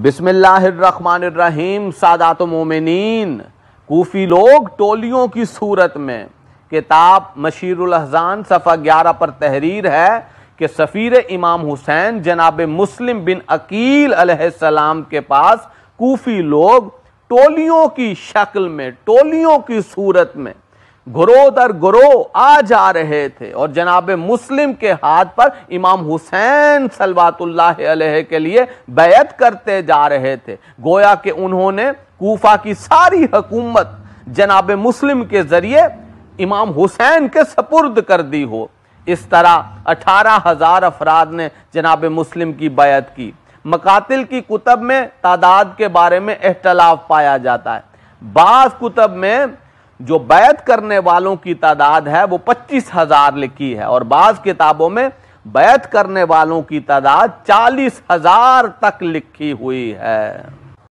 बिस्मिल्लाहिर्रहमानिर्रहीम सादात मोमिनीन कूफी लोग टोलियों की सूरत में किताब मशीरुल अहजान सफ़ा ग्यारह पर तहरीर है कि सफ़ीर इमाम हुसैन जनाब मुस्लिम बिन अकील अलैहिस्सलाम के पास कोफी लोग टोलियों की शक्ल में टोलियों की सूरत में गुरो दर गुरो आ जा रहे थे और जनाब मुस्लिम के हाथ पर इमाम हुसैन सलवातुल्लाह के लिए बैत करते जा रहे थे गोया के उन्होंने कोफा की सारी हकूमत जनाब मुस्लिम के जरिए इमाम हुसैन के सपुर्द कर दी हो इस तरह अठारह हजार अफराद ने जनाब मुस्लिम की बैत की मकातिल की कुतब में तादाद के बारे में अख्तलाफ पाया जाता है बाद कुतब में जो बैत करने वालों की तादाद है वो पच्चीस हजार लिखी है और बाज किताबों में बैत करने वालों की तादाद चालीस हजार तक लिखी हुई है